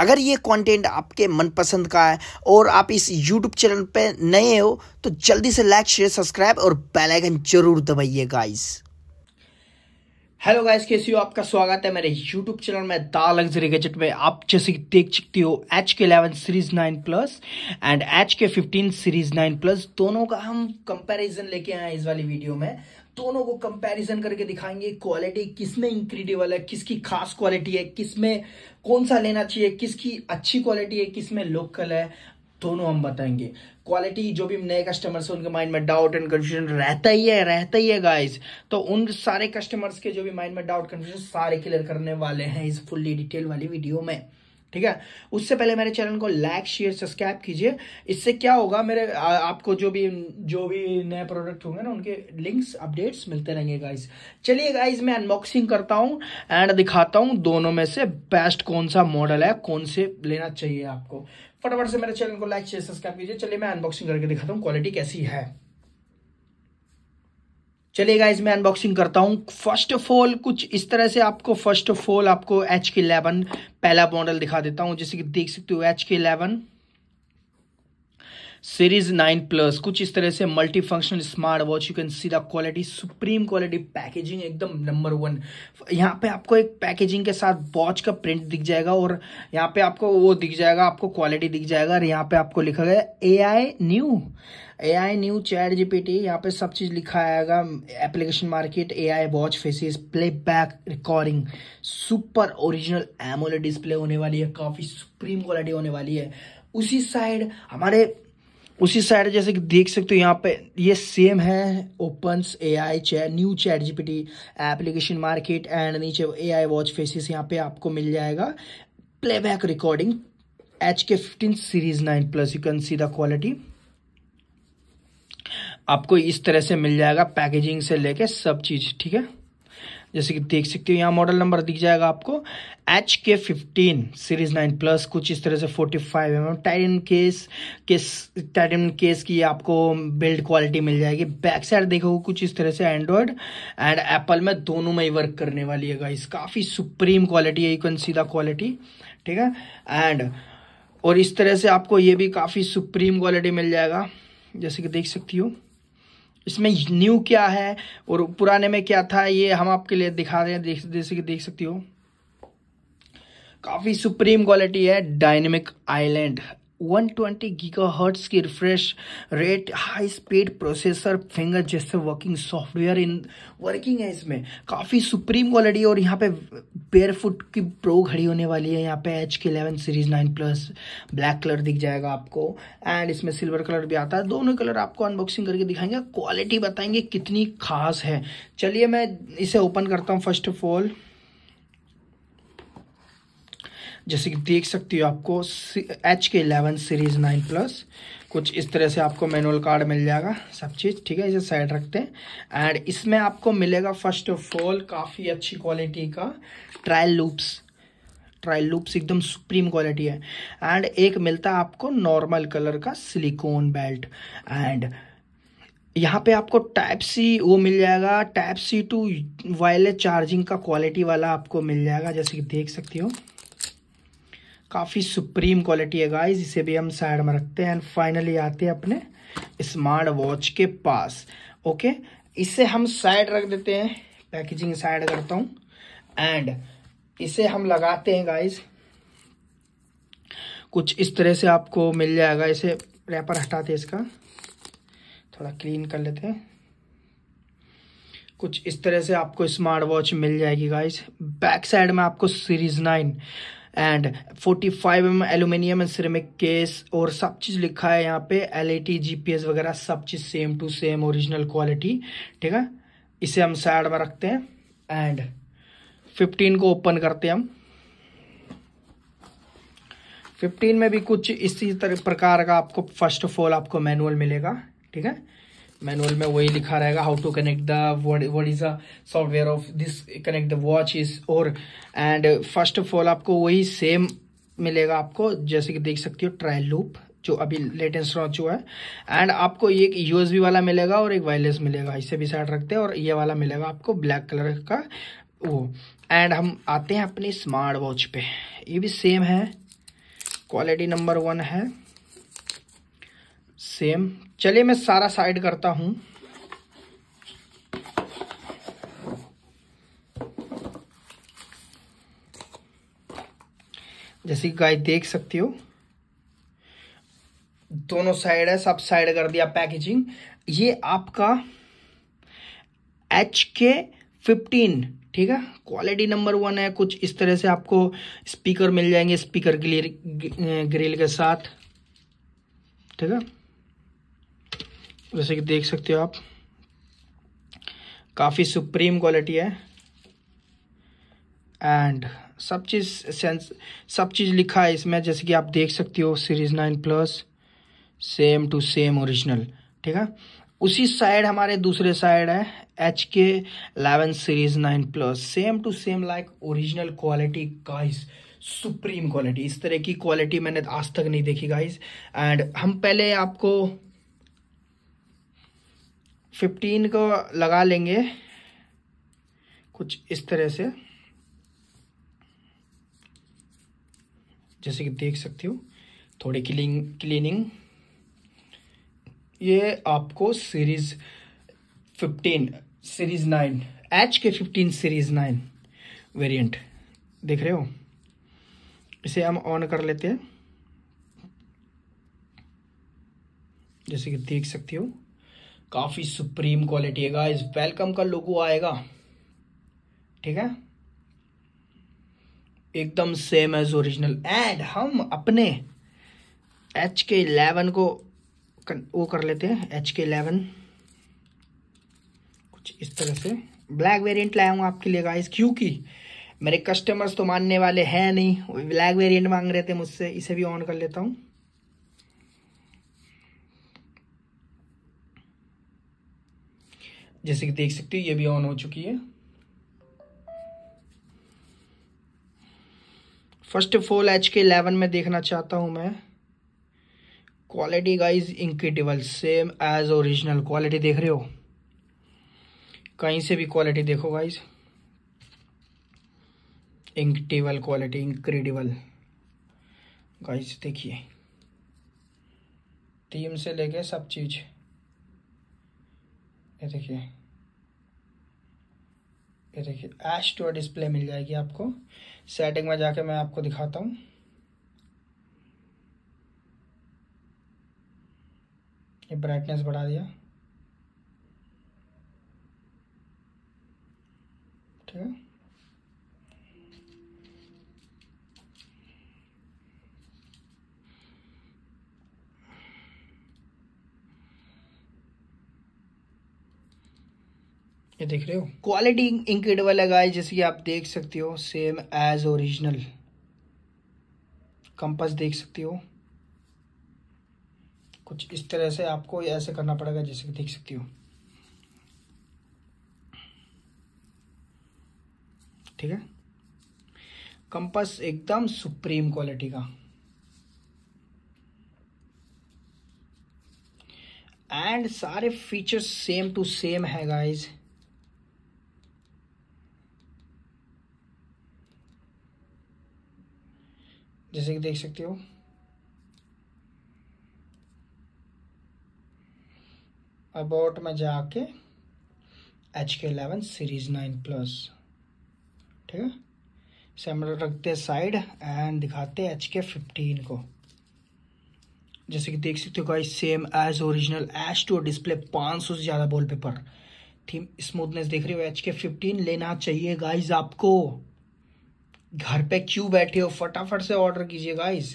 अगर ये कंटेंट आपके मनपसंद का है और आप इस यूट्यूब चैनल पे नए हो तो जल्दी से लाइक शेयर सब्सक्राइब और बेल आइकन जरूर दबाइए गाइस हेलो गाइस कैसे हो आपका स्वागत है मेरे यूट्यूब चैनल में द लग्जरी गजट में आप जैसे कि देख सकते हो H K eleven series nine plus and H K fifteen series nine plus दोनों का हम कंपैरिजन लेके आए इस वाली वीडियो में दोनों को कंपैरिजन करके दिखाएंगे क्वालिटी किसमें इंक्रीडिबल है किसकी खास क्वालिटी है किसमें कौन सा लेना चाहिए किसकी अच्छी क्वालिटी है किसमें लोकल है दोनों हम बताएंगे क्वालिटी जो भी नए कस्टमर्स हैं उनके माइंड में डाउट एंड कंफ्यूजन रहता ही है रहता ही है गाइस तो उन सारे कस्टमर्स के जो भी माइंड में डाउट कन्फ्यूजन सारे क्लियर करने वाले हैं इस फुल्ली डिटेल वाली वीडियो में ठीक है उससे पहले मेरे चैनल को लाइक शेयर सब्सक्राइब कीजिए इससे क्या होगा मेरे आ, आपको जो भी जो भी नए प्रोडक्ट होंगे ना उनके लिंक्स अपडेट्स मिलते रहेंगे गाइज चलिए गाइज मैं अनबॉक्सिंग करता हूँ एंड दिखाता हूँ दोनों में से बेस्ट कौन सा मॉडल है कौन से लेना चाहिए आपको फटाफट से मेरे चैनल को लाइक शेयर सब्सक्राइब कीजिए चलिए मैं अनबॉक्सिंग करके दिखाता हूँ क्वालिटी कैसी है चलिए गाइज मैं अनबॉक्सिंग करता हूँ फर्स्ट ऑफ ऑल कुछ इस तरह से आपको फर्स्ट ऑफ ऑल आपको एच के इलेवन पहला मॉडल दिखा देता हूँ जैसे कि देख सकते हो H K eleven series nine plus कुछ इस तरह से multi functional smart watch you can see the quality supreme quality packaging एकदम नंबर वन यहाँ पे आपको एक पैकेजिंग के साथ वॉच का प्रिंट दिख जाएगा और यहाँ पे आपको वो दिख जाएगा आपको क्वालिटी दिख जाएगा और यहाँ पे आपको लिखा गया A I new A I new chat GPT यहाँ पे सब चीज़ लिखा आएगा application market A I watch faces play back recording super original AMOLED display होने वाली है काफ़ी सुप्रीम क्वालिटी होने वाली है उसी साइड हमारे उसी साइड जैसे कि देख सकते हो यहाँ पे ये सेम है open A I chat new chat GPT application market and नीचे ए आई वॉच फेसिस यहाँ पे आपको मिल जाएगा playback recording H K fifteen series nine plus you can see the quality आपको इस तरह से मिल जाएगा पैकेजिंग से लेके सब चीज़ ठीक है जैसे कि देख सकते हो यहाँ मॉडल नंबर दिख जाएगा आपको H K fifteen series nine plus कुछ इस तरह से forty five M titan case case titan case की आपको बिल्ड क्वालिटी मिल जाएगी बैक साइड देखोगे कुछ इस तरह से एंड्रॉयड एंड एप्पल में दोनों में ही वर्क करने वाली है गाइस काफ़ी सुप्रीम क्वालिटी है इकन सीधा क्वालिटी ठीक है एंड और इस तरह से आपको ये भी काफ़ी सुप्रीम क्वालिटी मिल जाएगा जैसे कि देख सकती हो इसमें न्यू क्या है और पुराने में क्या था ये हम आपके लिए दिखा रहे हैं देख जैसे कि देख सकती हो काफ़ी सुप्रीम क्वालिटी है डायनेमिक आइलैंड 120 हर्ट्स की refresh rate high speed processor finger जैसे वर्किंग सॉफ्टवेयर इन वर्किंग है इसमें काफ़ी सुप्रीम क्वालिटी और यहाँ पे बेयर फुट की प्रो घड़ी होने वाली है यहाँ पे H K eleven series nine plus black colour दिख जाएगा आपको एंड इसमें सिल्वर कलर भी आता है दोनों कलर आपको अनबॉक्सिंग करके दिखाएंगे क्वालिटी बताएंगे कितनी खास है चलिए मैं इसे ओपन करता हूँ फर्स्ट ऑफ ऑल जैसे कि देख सकते हो आपको H K eleven series nine plus कुछ इस तरह से आपको मैनुअल कार्ड मिल जाएगा सब चीज़ ठीक है इसे साइड रखते हैं एंड इसमें आपको मिलेगा फर्स्ट ऑफ ऑल काफ़ी अच्छी क्वालिटी का ट्रायल लूप्स ट्रायल लूप्स एकदम सुप्रीम क्वालिटी है एंड एक मिलता है आपको नॉर्मल कलर का सिलिकॉन बेल्ट एंड यहाँ पे आपको टाइप सी वो मिल जाएगा type C to wireless charging का क्वालिटी वाला आपको मिल जाएगा जैसे कि देख सकती हो काफ़ी सुप्रीम क्वालिटी है गाइस इसे भी हम साइड में रखते हैं एंड फाइनली आते हैं अपने स्मार्ट वॉच के पास ओके इसे हम साइड रख देते हैं पैकेजिंग साइड करता हूँ एंड इसे हम लगाते हैं गाइस कुछ इस तरह से आपको मिल जाएगा इसे रैपर हटाते हैं इसका थोड़ा क्लीन कर लेते हैं कुछ इस तरह से आपको स्मार्ट वॉच मिल जाएगी गाइस बैक साइड में आपको series nine and 45 five M aluminium and ceramic case और सब चीज़ लिखा है यहाँ पे L A T G P S वगैरह सब चीज़ same to same original quality ठीक है इसे हम साइड में रखते हैं एंड 15 को ओपन करते हैं हम 15 में भी कुछ इसी तरह प्रकार का आपको फर्स्ट ऑफ ऑल आपको मैनुअल मिलेगा ठीक है मैनुअल में वही लिखा रहेगा how to connect third what is a software of this connect the watch is और एंड फर्स्ट ऑफ ऑल आपको वही सेम मिलेगा आपको जैसे कि देख सकते हो ट्रायल लूप जो अभी लेटेस्ट लॉन्च हुआ है एंड आपको एक यूएसबी वाला मिलेगा और एक वायरलेस मिलेगा इसे भी साइड रखते हैं और ये वाला मिलेगा आपको ब्लैक कलर का वो एंड हम आते हैं अपने स्मार्ट वॉच पे ये भी सेम है क्वालिटी नंबर वन है सेम चलिए मैं सारा साइड करता हूं जैसे गाय देख सकते हो दोनों साइड है सब साइड कर दिया पैकेजिंग ये आपका एच के फिफ्टीन ठीक है क्वालिटी नंबर वन है कुछ इस तरह से आपको स्पीकर मिल जाएंगे स्पीकर ग्रिल के साथ ठीक है जैसे कि देख सकते हो आप काफ़ी सुप्रीम क्वालिटी है एंड सब चीज़ सेंस सब चीज़ लिखा है इसमें जैसे कि आप देख सकते हो series nine plus same to same original ठीक है उसी साइड हमारे दूसरे साइड है H K eleven series nine plus same to same like original quality guys supreme quality इस तरह की क्वालिटी मैंने आज तक नहीं देखी गाइस एंड हम पहले आपको फिफ्टीन को लगा लेंगे कुछ इस तरह से जैसे कि देख सकते हो थोड़ी क्लीन क्लीनिंग ये आपको series fifteen series nine H K fifteen series nine variant देख रहे हो इसे हम ऑन कर लेते हैं जैसे कि देख सकती हो काफ़ी सुप्रीम क्वालिटी है गाइस वेलकम का लोगो आएगा ठीक है एकदम सेम एज ओरिजिनल एंड हम अपने एच के इलेवन को वो कर लेते हैं एच के इलेवन कुछ इस तरह से ब्लैक वेरिएंट लाया हूँ आपके लिए गाइस क्योंकि मेरे कस्टमर्स तो मानने वाले हैं नहीं ब्लैक वेरिएंट मांग रहे थे मुझसे इसे भी ऑन कर लेता हूँ जैसे कि देख सकते हो ये भी ऑन हो चुकी है फर्स्ट फोल एच के इलेवन में देखना चाहता हूं मैं quality guys incredible same as original quality देख रहे हो कहीं से भी क्वालिटी देखो guys incredible quality incredible guys देखिए टीम से लेके सब चीज़ ये देखिए ये देखिए एच टू डिस्प्ले मिल जाएगी आपको सेटिंग में जाके मैं आपको दिखाता हूँ ये ब्राइटनेस बढ़ा दिया ठीक है ये देख रहे हो क्वालिटी इंक्रेडिबल है गाइस जैसे कि आप देख सकते हो सेम एज ओरिजिनल कंपास देख सकते हो कुछ इस तरह से आपको ऐसे करना पड़ेगा जैसे कि देख सकते हो ठीक है कंपास एकदम सुप्रीम क्वालिटी का एंड सारे फीचर्स सेम टू सेम है गाइज़ जैसे कि देख सकते हो अबाउट में जाके H K eleven series nine plus ठीक है इसे रखते हैं साइड एंड दिखाते हैं एच के फिफ्टीन को जैसे कि देख सकते हो guys same as original H two display 500 से ज़्यादा बॉल पेपर थीम स्मूथनेस देख रहे हो एच के फिफ्टीन लेना चाहिए गाइस आपको घर पे क्यों बैठे हो फटाफट से ऑर्डर कीजिए गाइस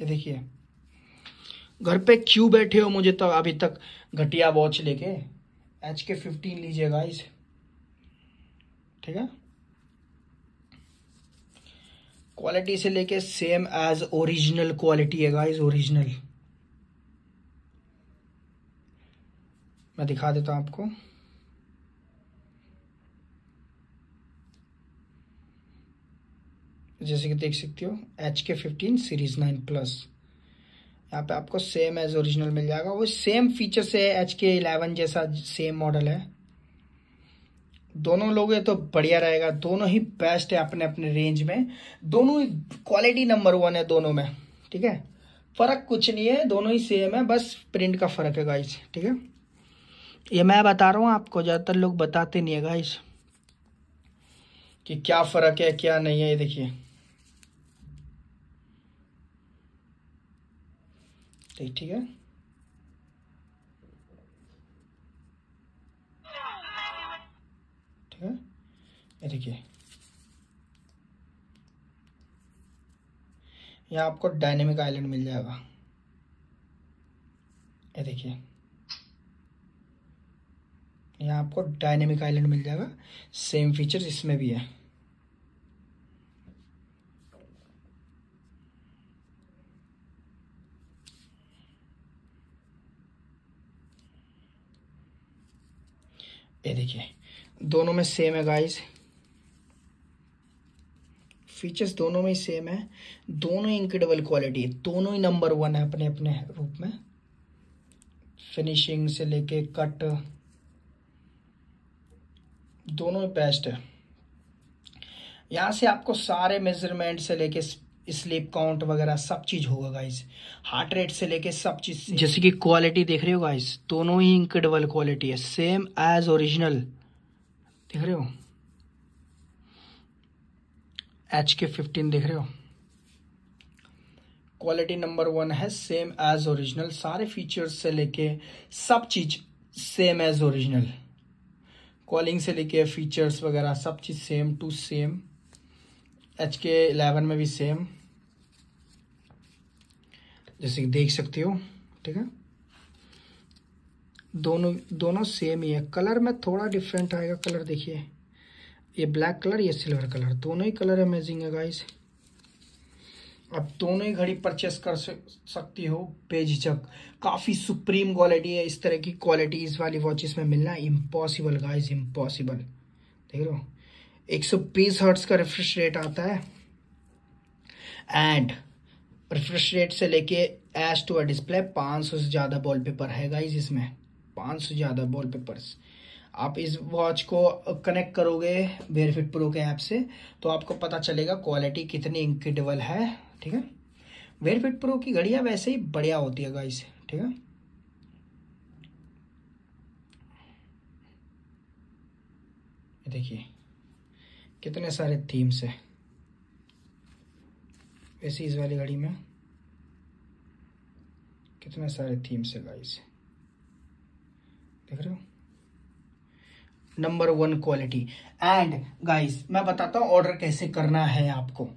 ये देखिए घर पे क्यों बैठे हो मुझे तो अभी तक घटिया वॉच लेके एच के फिफ्टीन लीजिए गाइस ठीक है क्वालिटी से लेके सेम एज ओरिजिनल क्वालिटी है गाइस ओरिजिनल मैं दिखा देता हूं आपको जैसे कि देख सकते हो H K fifteen series nine plus यहाँ पे आपको सेम एज ओरिजिनल मिल जाएगा वो सेम फीचर से एच के इलेवन जैसा सेम मॉडल है दोनों लोगे तो बढ़िया रहेगा दोनों ही बेस्ट है अपने अपने रेंज में दोनों ही क्वालिटी नंबर वन है दोनों में ठीक है फ़र्क कुछ नहीं है दोनों ही सेम है बस प्रिंट का फ़र्क है गाइस ठीक है ये मैं बता रहा हूँ आपको ज़्यादातर लोग बताते नहीं है गाइस कि क्या फ़र्क है क्या नहीं है ये देखिए सही ठीक है ठीक है ये देखिए यहाँ आपको डायनेमिक आइलैंड मिल जाएगा ये देखिए यहाँ आपको डायनेमिक आइलैंड मिल जाएगा सेम फीचर्स इसमें भी है ये देखिए दोनों में सेम है गाइस फीचर्स दोनों में ही सेम है दोनों ही इनक्रेडिबल क्वालिटी है दोनों ही नंबर वन है अपने अपने रूप में फिनिशिंग से लेके कट दोनों ही बेस्ट है यहाँ से आपको सारे मेजरमेंट से लेके स्लीप काउंट वगैरह सब चीज़ होगा गाइस हार्ट रेट से लेके सब चीज़ जैसे कि क्वालिटी देख रहे हो गाइस दोनों ही इंक्रेडिबल क्वालिटी है सेम एज ओरिजिनल देख रहे हो एच के फिफ्टीन देख रहे हो क्वालिटी नंबर वन है सेम एज ओरिजिनल सारे फीचर्स से लेके सब चीज़ सेम एज ओरिजिनल कॉलिंग से लेके फीचर्स वगैरह सब चीज़ same to same H K eleven में भी सेम जैसे कि देख सकते हो ठीक है दोनों दोनों सेम ही है कलर में थोड़ा डिफरेंट आएगा कलर देखिए ये ब्लैक कलर ये सिल्वर कलर दोनों ही कलर अमेजिंग है गाइस अब दोनों ही घड़ी परचेस कर सकती हो बेझिझक काफ़ी सुप्रीम क्वालिटी है इस तरह की इस वाली वॉचेस में मिलना इम्पॉसिबल गाइस इम्पॉसिबल देख लो एक सौ पीस हर्ट्स का रिफ्रेश रेट आता है एंड रिफ्रेश रेट से लेके एस टू अ डिस्प्ले पाँच सौ से ज़्यादा बॉल पेपर है गाइज इसमें पाँच सौ ज़्यादा बॉल पेपर्स आप इस वॉच को कनेक्ट करोगे वेरफिट प्रो के ऐप से तो आपको पता चलेगा क्वालिटी कितनी इंक्रेडिबल है ठीक है वेरफिट प्रो की घड़ियाँ वैसे ही बढ़िया होती है गाइज ठीक है देखिए कितने सारे थीम्स हैं वैसे इस वाली घड़ी में कितने सारे थीम्स है गाइस देख रहे हो number one quality and guys मैं बताता हूँ ऑर्डर कैसे करना है आपको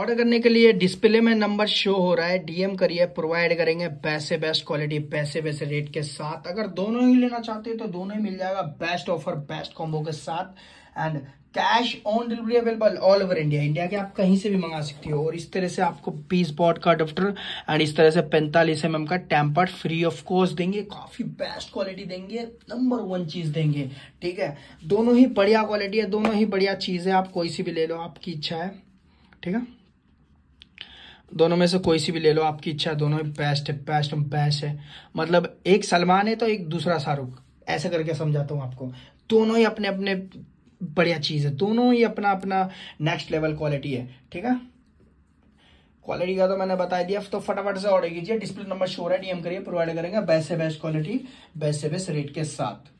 ऑर्डर करने के लिए डिस्प्ले में नंबर शो हो रहा है डीएम करिए प्रोवाइड करेंगे पैसे बेस्ट क्वालिटी पैसे वैसे रेट के साथ अगर दोनों ही लेना चाहते हैं तो दोनों ही मिल जाएगा बेस्ट ऑफर बेस्ट कॉम्बो के साथ and cash on delivery available all over India India के आप कहीं से भी मंगा सकती हो और इस तरह से आपको पीस बॉट का अडोप्टर एंड इस तरह से पैंतालीस एम का टेम्पर्ड फ्री ऑफ कॉस्ट देंगे काफ़ी बेस्ट क्वालिटी देंगे नंबर वन चीज़ देंगे ठीक है दोनों ही बढ़िया क्वालिटी है दोनों ही बढ़िया चीज़ है आप कोई सी भी ले लो आपकी इच्छा है ठीक है दोनों में से कोई सी भी ले लो आपकी इच्छा दोनों ही बेस्ट है बेस्ट बेस्ट है मतलब एक सलमान है तो एक दूसरा शाहरुख ऐसा करके समझाता हूँ आपको दोनों ही अपने अपने बढ़िया चीज़ है दोनों ही अपना अपना नेक्स्ट लेवल क्वालिटी है ठीक है क्वालिटी का तो मैंने बता दिया तो फटाफट से ऑर्डर कीजिए डिस्प्ले नंबर शोर है डीएम करिए प्रोवाइड करेंगे बेस्ट से बेस्ट क्वालिटी बेस्ट से बेस्ट रेट के साथ